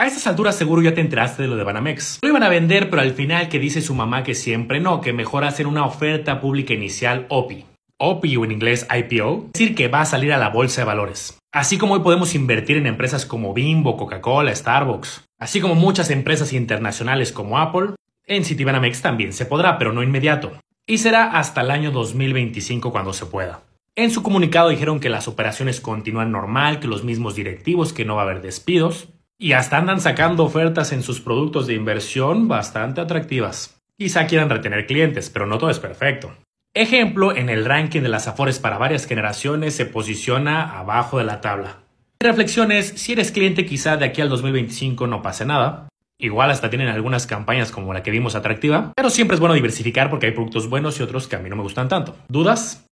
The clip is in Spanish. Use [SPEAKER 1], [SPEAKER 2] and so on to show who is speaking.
[SPEAKER 1] A estas alturas seguro ya te enteraste de lo de Banamex. Lo iban a vender, pero al final que dice su mamá que siempre no, que mejor hacer una oferta pública inicial OPI. OPI o en inglés IPO, es decir que va a salir a la bolsa de valores. Así como hoy podemos invertir en empresas como Bimbo, Coca-Cola, Starbucks, así como muchas empresas internacionales como Apple, en Citibanamex también se podrá, pero no inmediato. Y será hasta el año 2025 cuando se pueda. En su comunicado dijeron que las operaciones continúan normal, que los mismos directivos, que no va a haber despidos, y hasta andan sacando ofertas en sus productos de inversión bastante atractivas. Quizá quieran retener clientes, pero no todo es perfecto. Ejemplo, en el ranking de las Afores para varias generaciones se posiciona abajo de la tabla. Mi si eres cliente quizá de aquí al 2025 no pase nada. Igual hasta tienen algunas campañas como la que vimos atractiva, pero siempre es bueno diversificar porque hay productos buenos y otros que a mí no me gustan tanto. ¿Dudas?